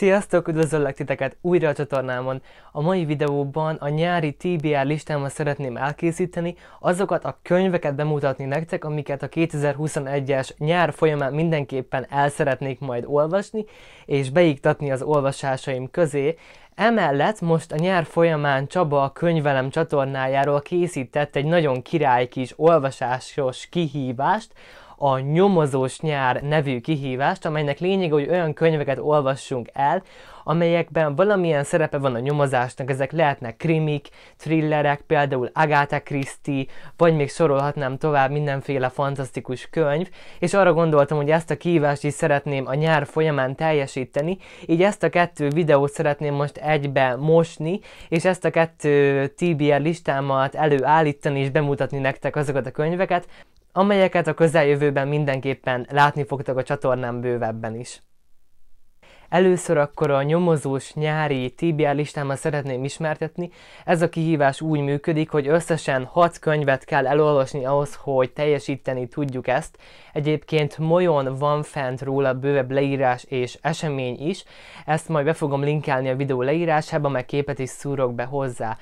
Sziasztok, üdvözöllek titeket újra a csatornámon. A mai videóban a nyári TBR listámat szeretném elkészíteni, azokat a könyveket bemutatni nektek, amiket a 2021-es nyár folyamán mindenképpen el szeretnék majd olvasni, és beiktatni az olvasásaim közé. Emellett most a nyár folyamán Csaba a könyvelem csatornájáról készített egy nagyon király kis olvasásos kihívást, a Nyomozós Nyár nevű kihívást, amelynek lényege, hogy olyan könyveket olvassunk el, amelyekben valamilyen szerepe van a nyomozásnak, ezek lehetnek krimik, thrillerek, például Agatha Christie, vagy még sorolhatnám tovább mindenféle fantasztikus könyv, és arra gondoltam, hogy ezt a kihívást is szeretném a nyár folyamán teljesíteni, így ezt a kettő videót szeretném most egybe mosni, és ezt a kettő TBR listámat előállítani és bemutatni nektek azokat a könyveket, amelyeket a közeljövőben mindenképpen látni fogtok a csatornán bővebben is. Először akkor a nyomozós nyári TBR listámmal szeretném ismertetni. Ez a kihívás úgy működik, hogy összesen 6 könyvet kell elolvasni ahhoz, hogy teljesíteni tudjuk ezt. Egyébként molyon van fent róla bővebb leírás és esemény is. Ezt majd be fogom linkelni a videó leírásába, meg képet is szúrok be hozzá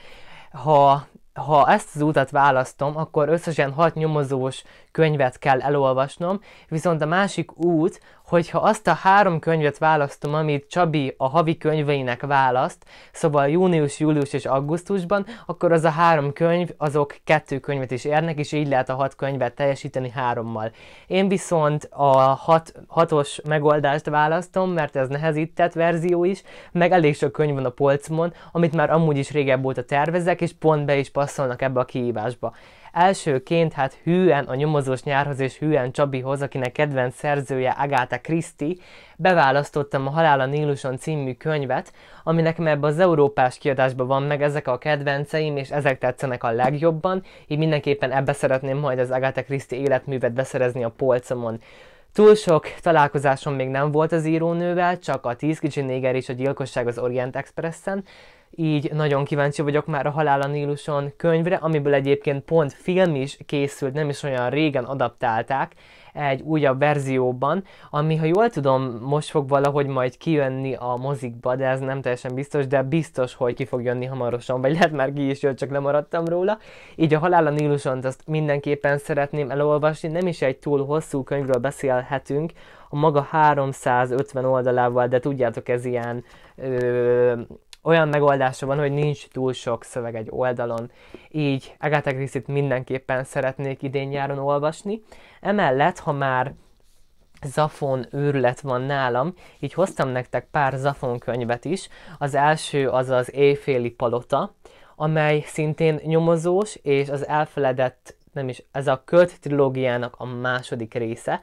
ha ha ezt az utat választom, akkor összesen 6 nyomozós könyvet kell elolvasnom, viszont a másik út, hogyha azt a három könyvet választom, amit Csabi a havi könyveinek választ, szóval június, július és augusztusban, akkor az a három könyv, azok kettő könyvet is érnek, és így lehet a hat könyvet teljesíteni hárommal. Én viszont a hat, hatos megoldást választom, mert ez nehezített verzió is, meg elég sok könyv van a polcmon, amit már amúgy is régebb óta tervezek, és pont be is passzolnak ebbe a kihívásba. Elsőként hát hűen a nyomozós nyárhoz és hűen Csabihoz, akinek kedvenc szerzője Agatha Christie, beválasztottam a Halál a Níluson című könyvet, aminek nekem ebbe az európás kiadásban van meg, ezek a kedvenceim, és ezek tetszenek a legjobban, így mindenképpen ebbe szeretném majd az Agatha Christie életművet beszerezni a polcomon. Túl sok találkozásom még nem volt az írónővel, csak a Tíz kicsi néger és a gyilkosság az Orient Expressen, így nagyon kíváncsi vagyok már a Halál a Níluson könyvre, amiből egyébként pont film is készült, nem is olyan régen adaptálták egy újabb verzióban, ami, ha jól tudom, most fog valahogy majd kijönni a mozikba, de ez nem teljesen biztos, de biztos, hogy ki fog jönni hamarosan, vagy lehet már ki is jött, csak lemaradtam róla. Így a Halál a Nílusont azt mindenképpen szeretném elolvasni, nem is egy túl hosszú könyvről beszélhetünk, a maga 350 oldalával, de tudjátok, ez ilyen ö, olyan megoldása van, hogy nincs túl sok szöveg egy oldalon, így Agatha Christie-t mindenképpen szeretnék idén nyáron olvasni. Emellett, ha már Zafon őrület van nálam, így hoztam nektek pár Zafon könyvet is. Az első az az Éjféli Palota, amely szintén nyomozós, és az elfeledett, nem is, ez a költ trilógiának a második része,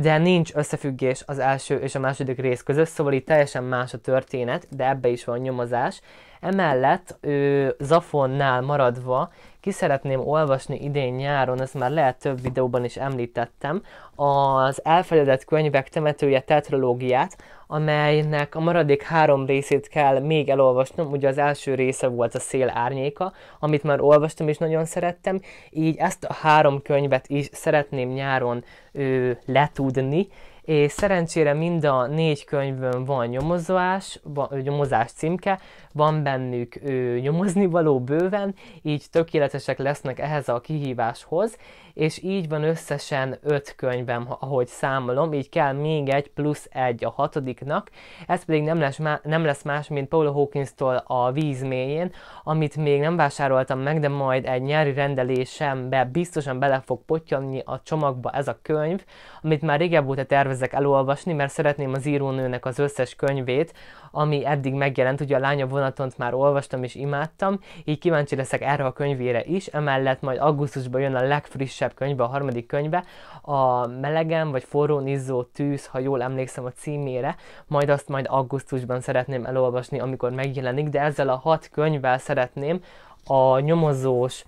de nincs összefüggés az első és a második rész között, szóval itt teljesen más a történet, de ebbe is van nyomozás, Emellett ő Zafonnál maradva ki szeretném olvasni idén nyáron, ezt már lehet több videóban is említettem, az elfeledett könyvek temetője tetralógiát, amelynek a maradék három részét kell még elolvasnom, ugye az első része volt a Szél árnyéka, amit már olvastam és nagyon szerettem, így ezt a három könyvet is szeretném nyáron ö, letudni, és szerencsére mind a négy könyvön van nyomozás, nyomozás címke, van bennük ő, nyomozni való bőven, így tökéletesek lesznek ehhez a kihíváshoz, és így van összesen öt könyvem, ahogy számolom, így kell még egy plusz egy a hatodiknak, ez pedig nem lesz, má- nem lesz más, mint Paula Hawkins-tól a víz mélyén, amit még nem vásároltam meg, de majd egy nyári rendelésembe biztosan bele fog potyanni a csomagba ez a könyv, amit már régebb óta tervezek elolvasni, mert szeretném az írónőnek az összes könyvét, ami eddig megjelent, ugye a lánya vonatont már olvastam és imádtam, így kíváncsi leszek erre a könyvére is, emellett majd augusztusban jön a legfrissebb könyve, a harmadik könyve, a melegem vagy Forró Nizzó Tűz, ha jól emlékszem a címére, majd azt majd augusztusban szeretném elolvasni, amikor megjelenik, de ezzel a hat könyvvel szeretném a nyomozós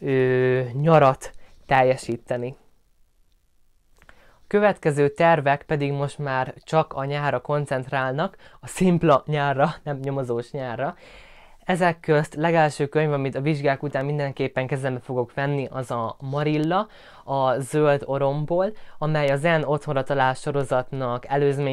ö, nyarat teljesíteni következő tervek pedig most már csak a nyára koncentrálnak, a szimpla nyárra, nem nyomozós nyárra. Ezek közt legelső könyv, amit a vizsgák után mindenképpen kezembe fogok venni, az a Marilla, a Zöld Oromból, amely a Zen otthonra talás sorozatnak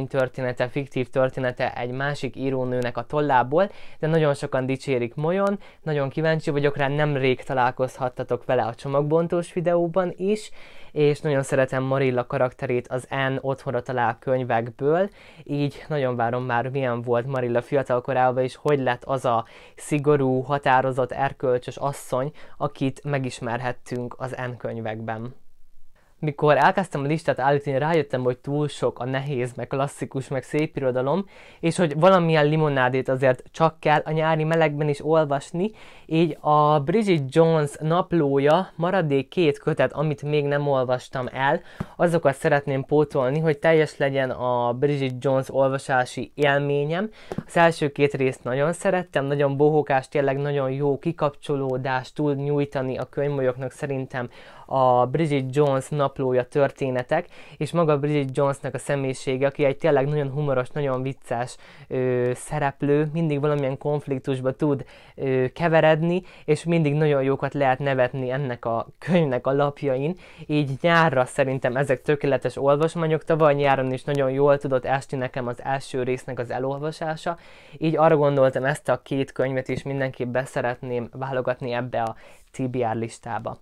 története, fiktív története egy másik írónőnek a tollából, de nagyon sokan dicsérik Molyon, nagyon kíváncsi vagyok rá, nemrég találkozhattatok vele a csomagbontós videóban is, és nagyon szeretem Marilla karakterét az N otthonra talál könyvekből, így nagyon várom már, milyen volt Marilla fiatalkorában, és hogy lett az a szigorú, határozott, erkölcsös asszony, akit megismerhettünk az N könyvekben. Mikor elkezdtem a listát állítani, rájöttem, hogy túl sok a nehéz, meg klasszikus, meg szép irodalom, és hogy valamilyen limonádét azért csak kell a nyári melegben is olvasni, így a Bridget Jones naplója maradék két kötet, amit még nem olvastam el, azokat szeretném pótolni, hogy teljes legyen a Bridget Jones olvasási élményem. Az első két részt nagyon szerettem, nagyon bohókás, tényleg nagyon jó kikapcsolódást tud nyújtani a könyvmolyoknak szerintem a Bridget Jones naplója naplója, történetek, és maga Bridget Jonesnak a személyisége, aki egy tényleg nagyon humoros, nagyon vicces ö, szereplő, mindig valamilyen konfliktusba tud ö, keveredni, és mindig nagyon jókat lehet nevetni ennek a könyvnek a lapjain, így nyárra szerintem ezek tökéletes olvasmányok, tavaly nyáron is nagyon jól tudott esti nekem az első résznek az elolvasása, így arra gondoltam ezt a két könyvet is mindenképp beszeretném válogatni ebbe a TBR listába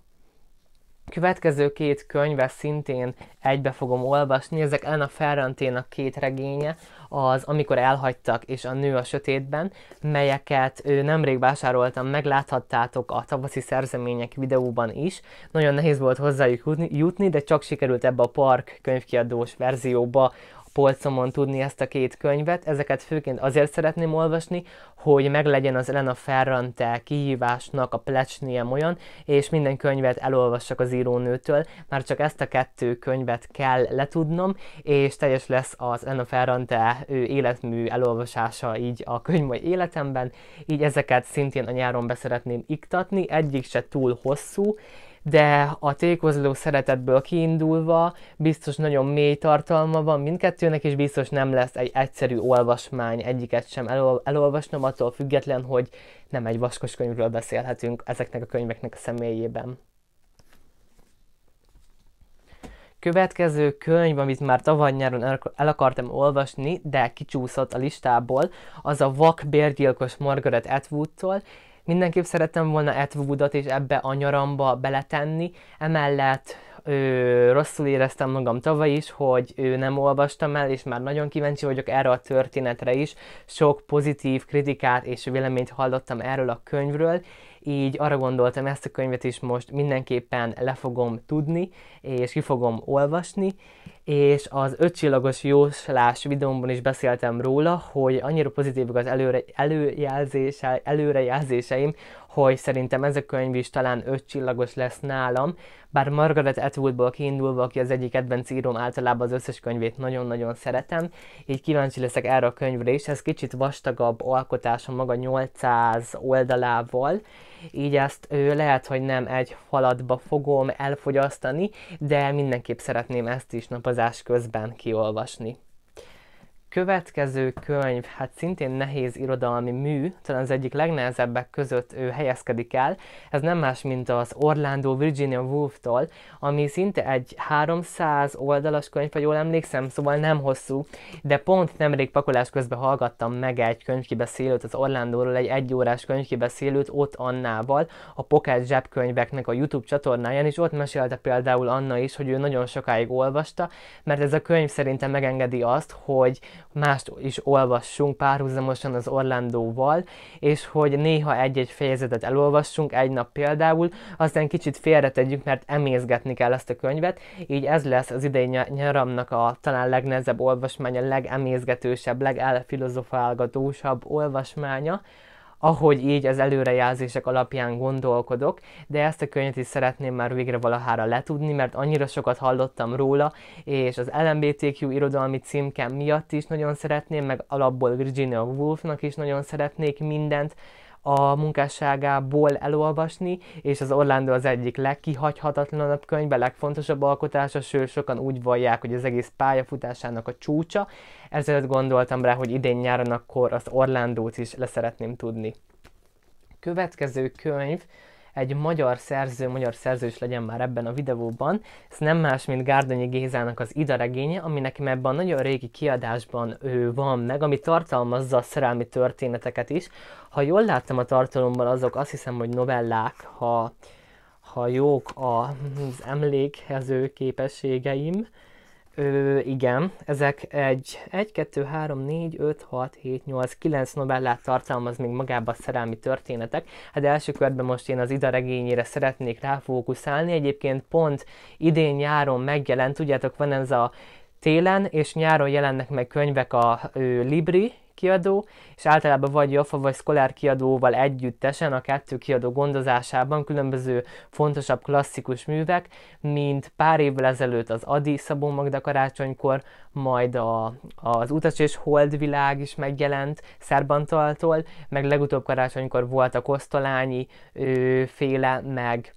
következő két könyve szintén egybe fogom olvasni, ezek Anna a két regénye, az Amikor elhagytak és a nő a sötétben, melyeket nemrég vásároltam, megláthattátok a tavaszi szerzemények videóban is. Nagyon nehéz volt hozzájuk jutni, de csak sikerült ebbe a park könyvkiadós verzióba polcomon tudni ezt a két könyvet. Ezeket főként azért szeretném olvasni, hogy meglegyen az Elena Ferrante kihívásnak a plecsnie olyan, és minden könyvet elolvassak az írónőtől. Már csak ezt a kettő könyvet kell letudnom, és teljes lesz az Elena Ferrante ő életmű elolvasása így a könyv életemben. Így ezeket szintén a nyáron beszeretném iktatni, egyik se túl hosszú, de a tékozló szeretetből kiindulva biztos nagyon mély tartalma van mindkettőnek, és biztos nem lesz egy egyszerű olvasmány, egyiket sem elol- elolvasnom, attól független, hogy nem egy vaskos könyvről beszélhetünk ezeknek a könyveknek a személyében. Következő könyv, amit már tavaly nyáron el akartam olvasni, de kicsúszott a listából, az a Vak bérgyilkos Margaret Atwood-tól, Mindenképp szerettem volna Ed és ebbe a nyaramba beletenni, emellett ő, rosszul éreztem magam tavaly is, hogy ő nem olvastam el, és már nagyon kíváncsi vagyok erre a történetre is. Sok pozitív kritikát és véleményt hallottam erről a könyvről, így arra gondoltam, ezt a könyvet is most mindenképpen le fogom tudni, és ki fogom olvasni, és az ötcsillagos jóslás videómban is beszéltem róla, hogy annyira pozitívak az előre, előjelzése, előrejelzéseim, hogy szerintem ez a könyv is talán ötcsillagos lesz nálam, bár Margaret Atwoodból kiindulva, aki az egyik kedvenc íróm, általában az összes könyvét nagyon-nagyon szeretem, így kíváncsi leszek erre a könyvre is, ez kicsit vastagabb alkotása maga 800 oldalával, így ezt ő, lehet, hogy nem egy falatba fogom elfogyasztani, de mindenképp szeretném ezt is napot utazás közben kiolvasni következő könyv, hát szintén nehéz irodalmi mű, talán az egyik legnehezebbek között ő helyezkedik el. Ez nem más, mint az Orlando Virginia Woolf-tól, ami szinte egy 300 oldalas könyv, ha jól emlékszem, szóval nem hosszú, de pont nemrég pakolás közben hallgattam meg egy könyvkibeszélőt, az Orlandóról egy egyórás könyvkibeszélőt ott Annával, a Pocket zsebkönyveknek a YouTube csatornáján, és ott mesélte például Anna is, hogy ő nagyon sokáig olvasta, mert ez a könyv szerintem megengedi azt, hogy mást is olvassunk párhuzamosan az Orlandóval, és hogy néha egy-egy fejezetet elolvassunk, egy nap például, aztán kicsit félretegyük, mert emészgetni kell ezt a könyvet, így ez lesz az idei nyaramnak a talán legnehezebb olvasmánya, legemészgetősebb, legelfilozofálgatósabb olvasmánya, ahogy így az előrejelzések alapján gondolkodok, de ezt a könyvet is szeretném már végre valahára letudni, mert annyira sokat hallottam róla, és az LMBTQ irodalmi címkem miatt is nagyon szeretném, meg alapból Virginia Woolfnak is nagyon szeretnék mindent, a munkásságából elolvasni, és az Orlando az egyik legkihagyhatatlanabb könyve, legfontosabb alkotása, sőt sokan úgy vallják, hogy az egész pályafutásának a csúcsa, ezért gondoltam rá, hogy idén nyáron akkor az Orlandót is leszeretném tudni. Következő könyv, egy magyar szerző, magyar szerző is legyen már ebben a videóban. Ez nem más, mint Gárdonyi Gézának az Ida regénye, nekem ebben a nagyon régi kiadásban ő van meg, ami tartalmazza a szerelmi történeteket is. Ha jól láttam a tartalomban, azok azt hiszem, hogy novellák, ha, ha jók az emlékhező képességeim, Ö, igen, ezek egy 1, 2, 3, 4, 5, 6, 7, 8, 9 novellát tartalmaz még magába a szerelmi történetek. Hát első körben most én az Ida regényére szeretnék ráfókuszálni. Egyébként pont idén nyáron megjelent, tudjátok, van ez a télen és nyáron jelennek meg könyvek a ö, Libri, kiadó, és általában vagy Jaffa vagy Szkolár kiadóval együttesen a kettő kiadó gondozásában különböző fontosabb klasszikus művek, mint pár évvel ezelőtt az Adi Szabó Magda karácsonykor, majd a, az Utas és Hold világ is megjelent Szerbantaltól, meg legutóbb karácsonykor volt a Kosztolányi ö, féle, meg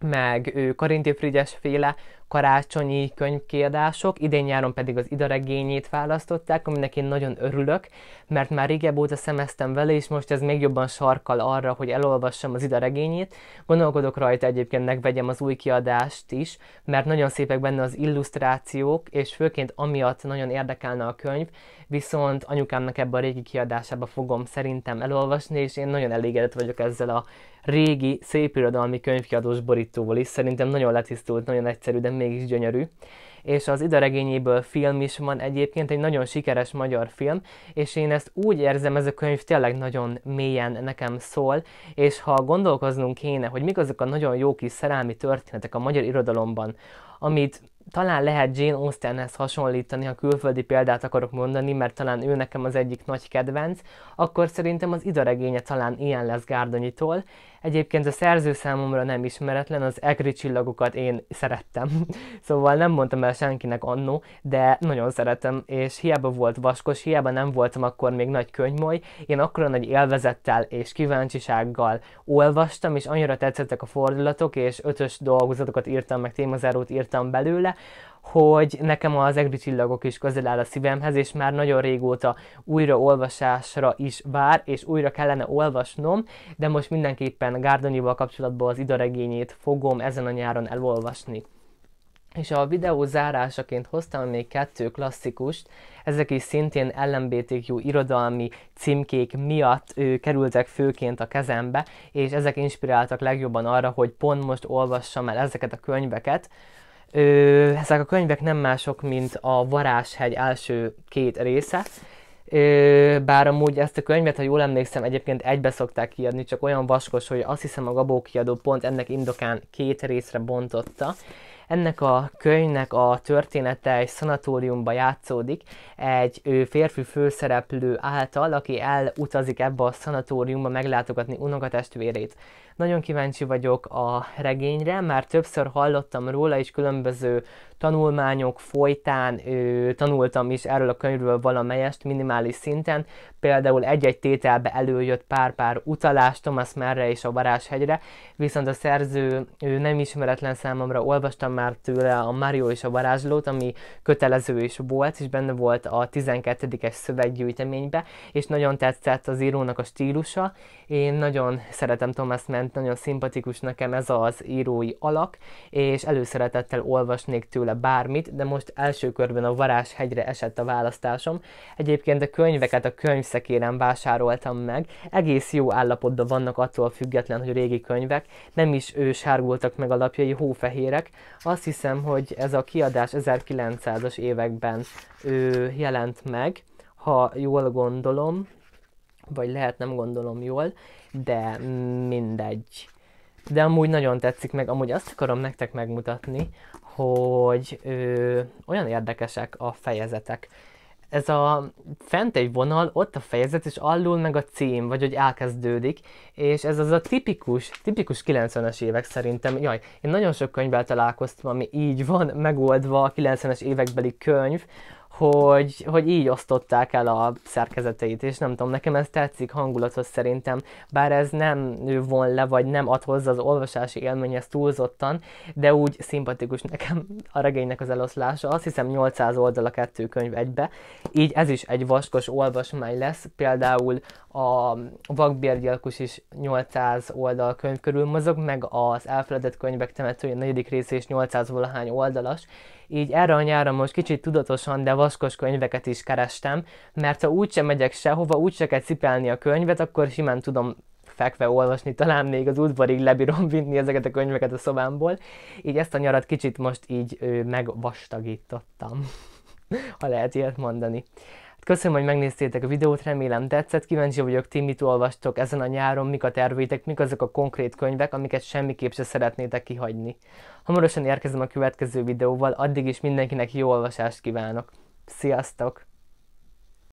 meg ő, Karinti Frigyes féle, karácsonyi könyvkiadások, idén nyáron pedig az Ida regényét választották, aminek én nagyon örülök, mert már régebb óta szemeztem vele, és most ez még jobban sarkal arra, hogy elolvassam az Ida regényét. Gondolkodok rajta egyébként megvegyem az új kiadást is, mert nagyon szépek benne az illusztrációk, és főként amiatt nagyon érdekelne a könyv, viszont anyukámnak ebbe a régi kiadásába fogom szerintem elolvasni, és én nagyon elégedett vagyok ezzel a régi, szép irodalmi könyvkiadós borítóval is. Szerintem nagyon letisztult, nagyon egyszerű, de mégis gyönyörű. És az idaregényéből film is van egyébként, egy nagyon sikeres magyar film, és én ezt úgy érzem, ez a könyv tényleg nagyon mélyen nekem szól, és ha gondolkoznunk kéne, hogy mik azok a nagyon jó kis szerelmi történetek a magyar irodalomban, amit talán lehet Jane Austenhez hasonlítani, ha külföldi példát akarok mondani, mert talán ő nekem az egyik nagy kedvenc, akkor szerintem az idaregénye talán ilyen lesz Gárdonyitól. Egyébként a szerző számomra nem ismeretlen, az egri csillagokat én szerettem. szóval nem mondtam el senkinek annó, de nagyon szeretem, és hiába volt vaskos, hiába nem voltam akkor még nagy könyvmoly, én akkor nagy élvezettel és kíváncsisággal olvastam, és annyira tetszettek a fordulatok, és ötös dolgozatokat írtam, meg témazárót írtam belőle, hogy nekem az egri csillagok is közel áll a szívemhez, és már nagyon régóta újraolvasásra is vár, és újra kellene olvasnom, de most mindenképpen Gárdonyival kapcsolatban az idaregényét fogom ezen a nyáron elolvasni. És a videó zárásaként hoztam még kettő klasszikust, ezek is szintén LMBTQ irodalmi címkék miatt ő, kerültek főként a kezembe, és ezek inspiráltak legjobban arra, hogy pont most olvassam el ezeket a könyveket. Ö, ezek a könyvek nem mások, mint a Varáshegy első két része, Ö, bár amúgy ezt a könyvet, ha jól emlékszem, egyébként egybe szokták kiadni, csak olyan vaskos, hogy azt hiszem a Gabó kiadó pont ennek indokán két részre bontotta, ennek a könyvnek a története egy szanatóriumba játszódik, egy férfi főszereplő által, aki elutazik ebbe a szanatóriumba meglátogatni unokatestvérét. Nagyon kíváncsi vagyok a regényre, már többször hallottam róla, és különböző tanulmányok folytán ő, tanultam is erről a könyvről valamelyest minimális szinten. Például egy-egy tételbe előjött pár-pár utalás Thomas Merre és a Varázshegyre, viszont a szerző ő nem ismeretlen számomra, olvastam már tőle a Mario és a varázslót, ami kötelező is volt, és benne volt a 12-es szöveggyűjteménybe, és nagyon tetszett az írónak a stílusa. Én nagyon szeretem Thomas Ment, nagyon szimpatikus nekem ez az írói alak, és előszeretettel olvasnék tőle bármit, de most első körben a Varázshegyre esett a választásom. Egyébként a könyveket a könyvszekéren vásároltam meg, egész jó állapotban vannak attól független, hogy régi könyvek, nem is ő sárgultak meg a lapjai, hófehérek, azt hiszem, hogy ez a kiadás 1900-as években ő jelent meg, ha jól gondolom, vagy lehet nem gondolom jól, de mindegy. De amúgy nagyon tetszik meg, amúgy azt akarom nektek megmutatni, hogy ö, olyan érdekesek a fejezetek ez a fent egy vonal, ott a fejezet, és alul meg a cím, vagy hogy elkezdődik, és ez az a tipikus, tipikus 90-es évek szerintem. Jaj, én nagyon sok könyvvel találkoztam, ami így van, megoldva a 90-es évekbeli könyv, hogy, hogy így osztották el a szerkezeteit, és nem tudom, nekem ez tetszik hangulathoz szerintem, bár ez nem von le, vagy nem ad hozzá az olvasási élményhez túlzottan, de úgy szimpatikus nekem a regénynek az eloszlása. Azt hiszem 800 oldal a kettő könyv egybe, így ez is egy vaskos olvasmány lesz, például a Vakbérgyilkus is 800 oldal könyv körül mozog, meg az elfeledett könyvek temetője negyedik része is 800 valahány oldalas, így erre a nyára most kicsit tudatosan, de vaskos könyveket is kerestem, mert ha úgysem megyek sehova, úgyse kell cipelni a könyvet, akkor simán tudom fekve olvasni, talán még az udvarig lebírom vinni ezeket a könyveket a szobámból, így ezt a nyarat kicsit most így ö, megvastagítottam, ha lehet ilyet mondani. Köszönöm, hogy megnéztétek a videót, remélem tetszett, kíváncsi vagyok ti mit olvastok ezen a nyáron, mik a terveitek, mik azok a konkrét könyvek, amiket semmiképp se szeretnétek kihagyni. Hamarosan érkezem a következő videóval, addig is mindenkinek jó olvasást kívánok. Sziasztok!